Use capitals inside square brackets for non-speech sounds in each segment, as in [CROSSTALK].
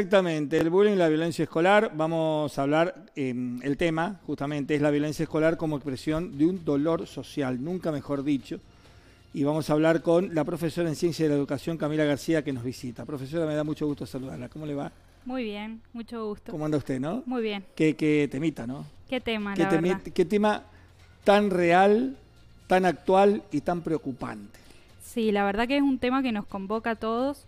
Exactamente, el bullying y la violencia escolar, vamos a hablar, em, el tema justamente es la violencia escolar como expresión de un dolor social, nunca mejor dicho. Y vamos a hablar con la profesora en Ciencia de la Educación, Camila García, que nos visita. Profesora, me da mucho gusto saludarla. ¿Cómo le va? Muy bien, mucho gusto. ¿Cómo anda usted, no? Muy bien. Qué, qué temita, ¿no? Qué tema, la verdad. Qué tema tan real, tan actual y tan preocupante. Sí, la verdad que es un tema que nos convoca a todos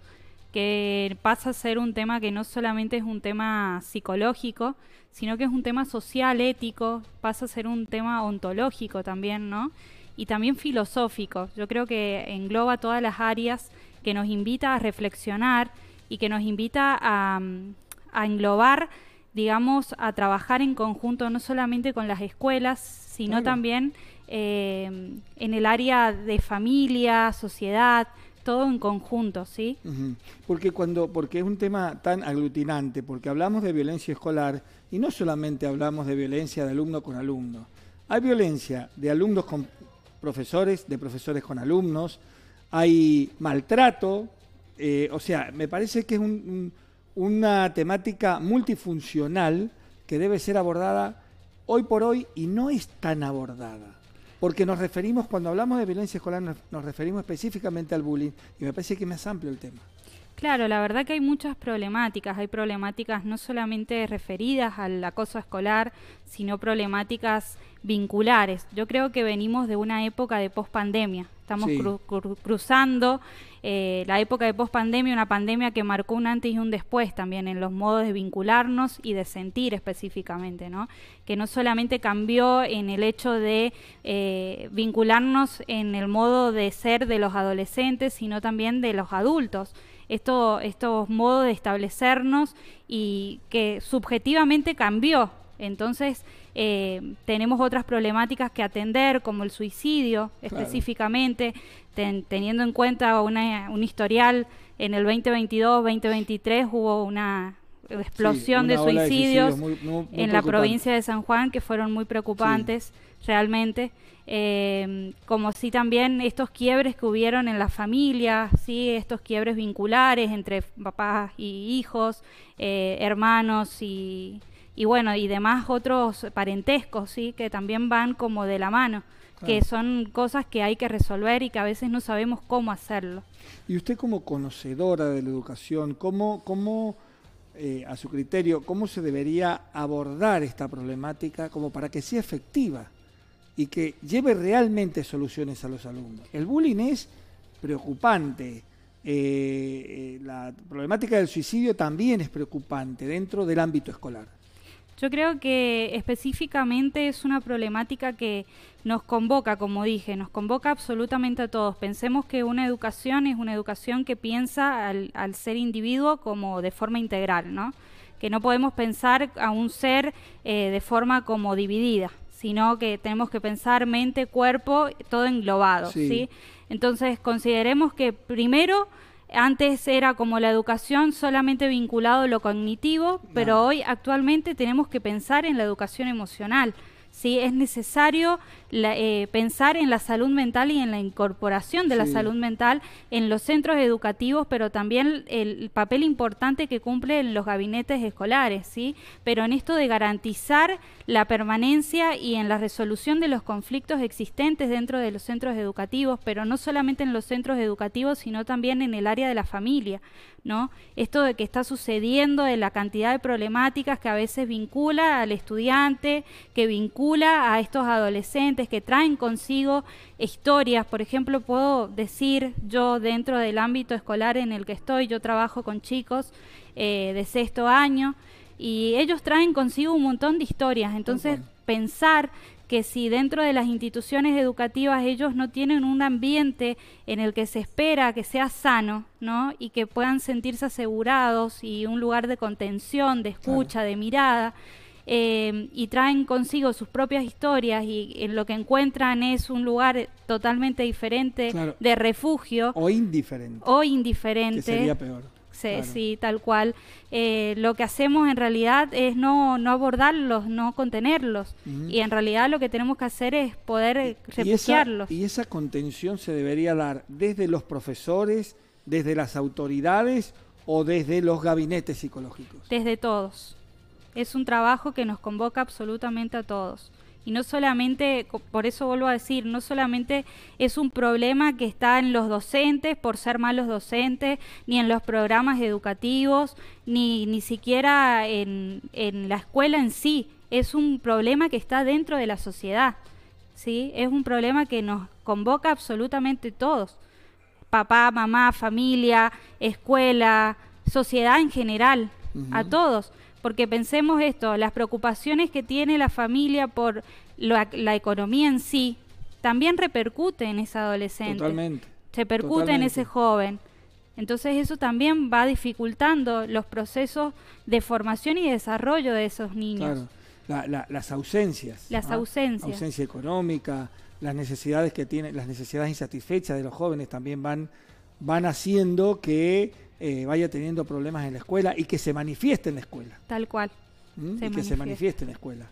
que pasa a ser un tema que no solamente es un tema psicológico, sino que es un tema social, ético, pasa a ser un tema ontológico también, ¿no? Y también filosófico. Yo creo que engloba todas las áreas que nos invita a reflexionar y que nos invita a, mm, englobar, digamos, a trabajar en conjunto no solamente con las escuelas, sino también eh, en el área de familia, sociedad, todo en conjunto, ¿sí? Porque cuando, porque es un tema tan aglutinante, porque hablamos de violencia escolar y no solamente hablamos de violencia de alumno con alumno. Hay violencia de alumnos con profesores, de profesores con alumnos, hay maltrato, eh, o sea, me parece que es una temática multifuncional que debe ser abordada hoy por hoy y no es tan abordada porque nos referimos, cuando hablamos de violencia escolar, nos, referimos específicamente al bullying, y me parece que me más amplio el tema. Claro, la verdad que hay muchas problemáticas. Hay problemáticas no solamente referidas al acoso escolar, sino problemáticas vinculares. Yo creo que venimos de una época de pospandemia. Estamos cruzando eh, la época de pospandemia, una pandemia que marcó un antes y un después también en los modos de vincularnos y de sentir específicamente, ¿no? Que no solamente cambió en el hecho de eh, vincularnos en el modo de ser de los adolescentes, sino también de los adultos esto, estos modos de establecernos y que subjetivamente cambió. Entonces eh, tenemos otras problemáticas que atender, como el suicidio específicamente, teniendo en cuenta un historial en el 2022, 2023 hubo una, explosión de suicidios, en la provincia de San Juan que fueron muy preocupantes realmente. Eh, como si también estos quiebres que hubieron en la familia, ¿sí? estos quiebres vinculares entre papás y hijos, eh, hermanos y, bueno, y demás otros parentescos, ¿sí? que también van como de la mano, que son cosas que hay que resolver y que a veces no sabemos cómo hacerlo. Y usted como conocedora de la educación, ¿cómo... cómo eh, a su criterio, ¿cómo se debería abordar esta problemática como para que sea efectiva? y que lleve realmente soluciones a los alumnos. El bullying es preocupante. Eh, eh, la problemática del suicidio también es preocupante dentro del ámbito escolar. Yo creo que específicamente es una problemática que nos convoca, como dije, nos convoca absolutamente a todos. Pensemos que una educación es una educación que piensa al, ser individuo como de forma integral, ¿no? Que no podemos pensar a un ser eh, de forma como dividida sino que tenemos que pensar mente, cuerpo, todo englobado, ¿sí? Entonces, consideremos que primero antes era como la educación solamente vinculado a lo cognitivo, pero hoy actualmente tenemos que pensar en la educación emocional. ¿sí? Es necesario eh, pensar en la salud mental y en la incorporación de la salud mental en los centros educativos, pero también el, papel importante que cumplen los gabinetes escolares, ¿sí? Pero en esto de garantizar la permanencia y en la resolución de los conflictos existentes dentro de los centros educativos, pero no solamente en los centros educativos, sino también en el área de la familia, ¿no? Esto de que está sucediendo, de la cantidad de problemáticas que a veces vincula al estudiante, que vincula a estos adolescentes que traen consigo historias. Por ejemplo, puedo decir yo dentro del ámbito escolar en el que estoy, yo trabajo con chicos eh, de sexto año y ellos traen consigo un montón de historias. Entonces, pensar que si dentro de las instituciones educativas ellos no tienen un ambiente en el que se espera que sea sano, ¿no? Y que puedan sentirse asegurados y un lugar de contención, de escucha, de mirada, Em, y traen consigo sus propias historias y en lo que encuentran es un lugar totalmente diferente de refugio. O indiferente. O indiferente. sería peor. Sí, tal cual. Eh, lo que hacemos en realidad es no, no abordarlos, no contenerlos. Y en realidad lo que tenemos que hacer es poder y esa contención se debería dar desde los profesores, desde las autoridades o desde los gabinetes psicológicos. Desde todos es un trabajo que nos convoca absolutamente a todos. Y no solamente, por eso vuelvo a decir, no solamente es un problema que está en los docentes por ser malos docentes, ni en los programas educativos, ni, ni siquiera en, la escuela en sí, es un problema que está dentro de la sociedad. ¿sí? Es un problema que nos convoca absolutamente todos, papá, mamá, familia, escuela, sociedad en general, a todos porque pensemos esto, las preocupaciones que tiene la familia por la, economía en sí, también repercute en ese adolescente. Totalmente. Repercute en ese joven. Entonces eso también va dificultando los procesos de formación y desarrollo de esos niños. Claro. las ausencias. Las ausencias. Ausencia económica, las necesidades que tienen, las necesidades insatisfechas de los jóvenes también van, van haciendo que eh, vaya teniendo problemas en la escuela y que se manifieste en la escuela. Tal cual. ¿Mm? y que se manifieste en la escuela.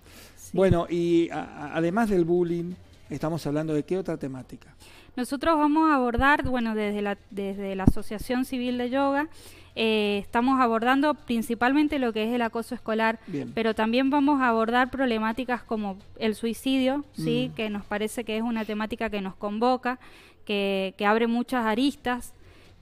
Bueno, y además del bullying, estamos hablando de qué otra temática. Nosotros vamos a abordar, bueno, desde la, desde la Asociación Civil de Yoga, eh, estamos abordando principalmente lo que es el acoso escolar, pero también vamos a abordar problemáticas como el suicidio, ¿sí? Mm. que nos parece que es una temática que nos convoca, que, que abre muchas aristas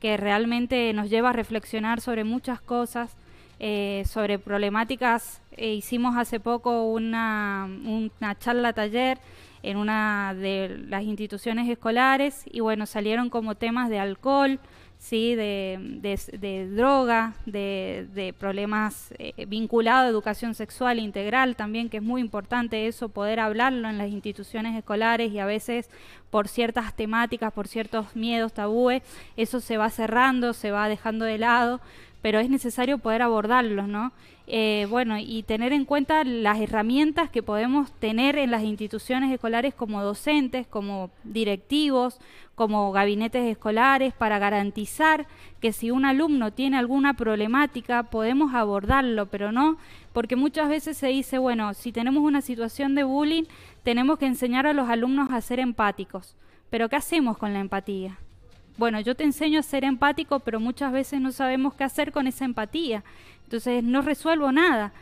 que realmente nos lleva a reflexionar sobre muchas cosas, eh, sobre problemáticas. Eh, hicimos hace poco una, una charla taller en una de las instituciones escolares y bueno, salieron como temas de alcohol, ¿sí? de, de, droga, de, de problemas eh, vinculados a educación sexual integral también, que es muy importante eso, poder hablarlo en las instituciones escolares y a veces por ciertas temáticas, por ciertos miedos, tabúes, eso se va cerrando, se va dejando de lado pero es necesario poder abordarlos, ¿no? Eh, bueno, y tener en cuenta las herramientas que podemos tener en las instituciones escolares como docentes, como directivos, como gabinetes escolares, para garantizar que si un alumno tiene alguna problemática, podemos abordarlo, pero no, porque muchas veces se dice, bueno, si tenemos una situación de bullying, tenemos que enseñar a los alumnos a ser empáticos, pero ¿qué hacemos con la empatía? bueno, yo te enseño a ser empático, pero muchas veces no sabemos qué hacer con esa empatía. Entonces no resuelvo nada.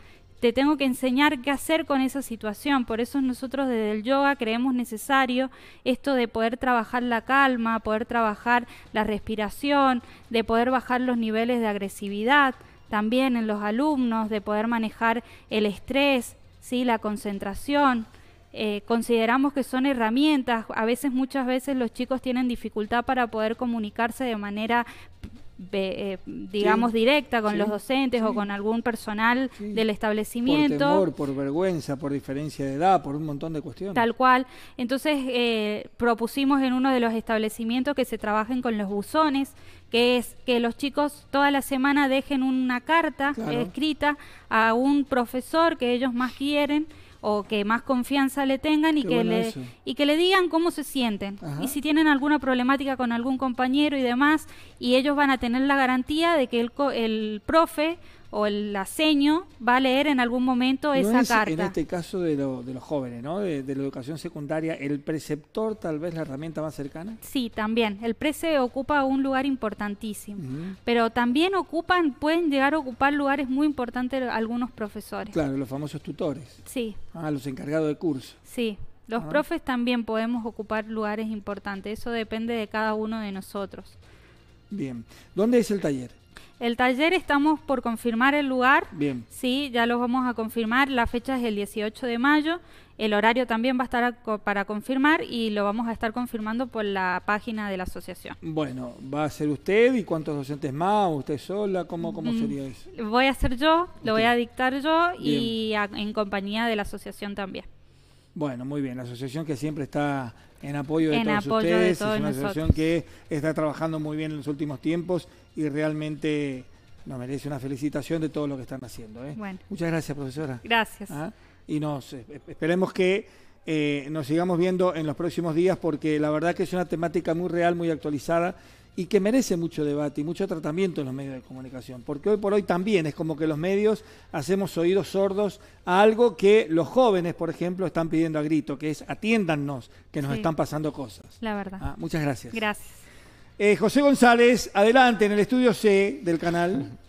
Te tengo que enseñar qué hacer con esa situación. Por eso nosotros desde el yoga creemos necesario esto de poder trabajar la calma, poder trabajar la respiración, de poder bajar los niveles de agresividad también en los alumnos, de poder manejar el estrés, ¿sí? la concentración. Eh, consideramos que son herramientas. A veces, muchas veces los chicos tienen dificultad para poder comunicarse de manera eh, digamos directa con los docentes o con algún personal del establecimiento. Por temor, por vergüenza, por diferencia de edad, por un montón de cuestiones. Tal cual. Entonces eh, propusimos en uno de los establecimientos que se trabajen con los buzones, que es que los chicos toda la semana dejen una carta escrita a un profesor que ellos más quieren o que más confianza le tengan y que le, y que le digan cómo se sienten y si tienen alguna problemática con algún compañero y demás y ellos van a tener la garantía de que el, el profe o el aceño va a leer en algún momento esa carta. En este caso de, los jóvenes, ¿no? De, la educación secundaria, ¿el preceptor tal vez la herramienta más cercana? Sí, también. El prece ocupa un lugar importantísimo, pero también ocupan, pueden llegar a ocupar lugares muy importantes algunos profesores. Claro, los famosos tutores. Sí. Ah, los encargados de curso. Sí. Los ah. profes también podemos ocupar lugares importantes, eso depende de cada uno de nosotros. Bien, ¿dónde es el taller? El taller estamos por confirmar el lugar. Bien. Sí, ya lo vamos a confirmar. La fecha es el 18 de mayo. El horario también va a estar para confirmar y lo vamos a estar confirmando por la página de la asociación. Bueno, ¿va a ser usted y cuántos docentes más? ¿Usted sola? ¿Cómo, cómo mm, sería eso? Voy a ser yo, lo voy a dictar yo y en compañía de la asociación también. Bueno, muy bien, la asociación que siempre está en apoyo de todos ustedes, es una asociación que está trabajando muy bien en los últimos tiempos y realmente nos merece una felicitación de todo lo que están haciendo. ¿eh? Muchas gracias, profesora. Gracias. ¿Ah? Y nos eh, esperemos que eh, nos sigamos viendo en los próximos días porque la verdad que es una temática muy real, muy actualizada y que merece mucho debate y mucho tratamiento en los medios de comunicación, porque hoy por hoy también es como que los medios hacemos oídos sordos a algo que los jóvenes, por ejemplo, están pidiendo a grito, que es atiéndannos, que nos están pasando cosas. La verdad. Ah, muchas gracias. Gracias. Eh, José González, adelante en el estudio C del canal. [LAUGHS]